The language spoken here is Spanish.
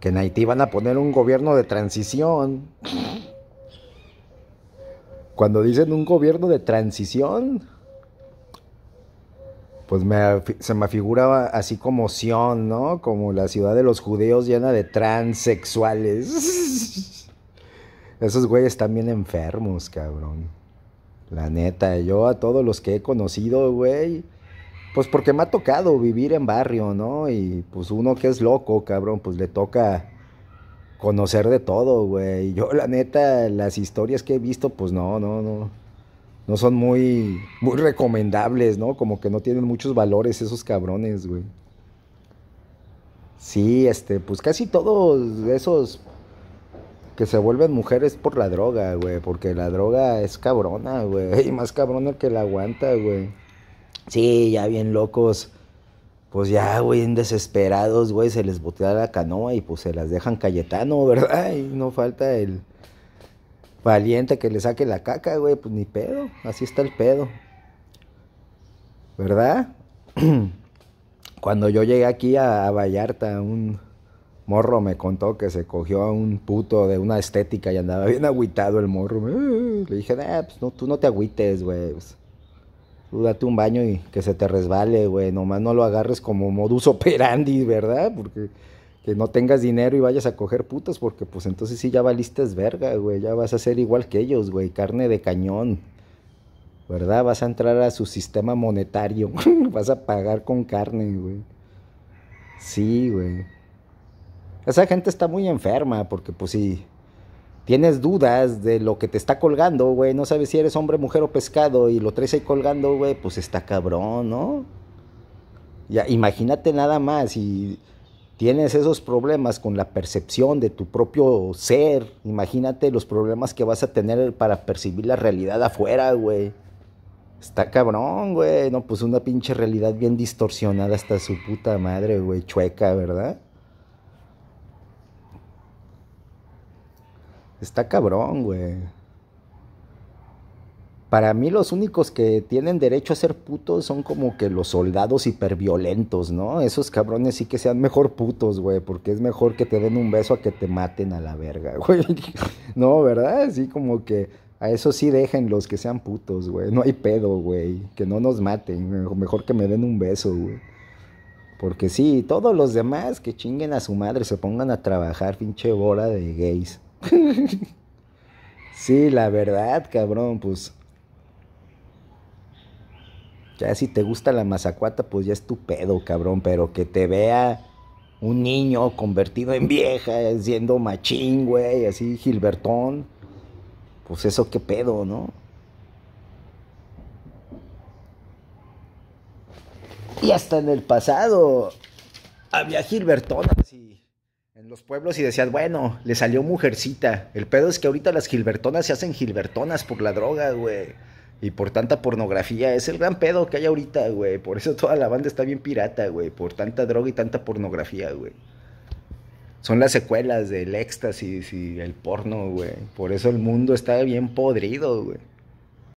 que en Haití van a poner un gobierno de transición. Cuando dicen un gobierno de transición, pues se me figuraba así como Sion, ¿no? Como la ciudad de los judíos llena de transexuales. Esos güeyes están bien enfermos, cabrón. La neta, yo a todos los que he conocido, güey, pues porque me ha tocado vivir en barrio, ¿no? Y pues uno que es loco, cabrón, pues le toca conocer de todo, güey. Yo la neta, las historias que he visto, pues no, no, no. No son muy, muy recomendables, ¿no? Como que no tienen muchos valores esos cabrones, güey. Sí, este, pues casi todos esos que se vuelven mujeres por la droga, güey. Porque la droga es cabrona, güey. Y más cabrona que la aguanta, güey. Sí, ya bien locos. Pues ya, güey, desesperados, güey, se les botea la canoa y pues se las dejan Cayetano, ¿verdad? Y no falta el valiente que le saque la caca, güey, pues ni pedo, así está el pedo. ¿Verdad? Cuando yo llegué aquí a, Vallarta, un morro me contó que se cogió a un puto de una estética y andaba bien agüitado el morro. Eh, le dije, pues no, tú no te agüites, güey. Pues". Tú date un baño y que se te resbale, güey. Nomás no lo agarres como modus operandi, ¿verdad? Porque que no tengas dinero y vayas a coger putas, porque pues entonces sí ya valiste es verga, güey. Ya vas a ser igual que ellos, güey. Carne de cañón. ¿Verdad? Vas a entrar a su sistema monetario. vas a pagar con carne, güey. Sí, güey. Esa gente está muy enferma, porque pues sí tienes dudas de lo que te está colgando, güey, no sabes si eres hombre, mujer o pescado y lo traes ahí colgando, güey, pues está cabrón, ¿no? Ya, imagínate nada más y tienes esos problemas con la percepción de tu propio ser, imagínate los problemas que vas a tener para percibir la realidad afuera, güey. Está cabrón, güey. No, pues una pinche realidad bien distorsionada hasta su puta madre, güey. Chueca, ¿verdad? Está cabrón, güey. Para mí los únicos que tienen derecho a ser putos son como que los soldados hiperviolentos, ¿no? Esos cabrones sí que sean mejor putos, güey, porque es mejor que te den un beso a que te maten a la verga, güey. No, ¿verdad? Sí, como que a eso sí dejen los que sean putos, güey. No hay pedo, güey. Que no nos maten, mejor que me den un beso, güey. Porque sí, todos los demás que chinguen a su madre, se pongan a trabajar, pinche bola de gays sí, la verdad, cabrón, pues. Ya si te gusta la mazacuata, pues ya es tu pedo, cabrón, pero que te vea un niño convertido en vieja, siendo machín, güey, así Gilbertón. Pues eso qué pedo, ¿no? Y hasta en el pasado había Gilbertón así en los pueblos y decías, bueno, le salió mujercita. El pedo es que ahorita las gilbertonas se hacen gilbertonas por la droga, güey. Y por tanta pornografía. Es el gran pedo que hay ahorita, güey. Por eso toda la banda está bien pirata, güey. Por tanta droga y tanta pornografía, güey. Son las secuelas del éxtasis y el porno, güey. Por eso el mundo está bien podrido, güey.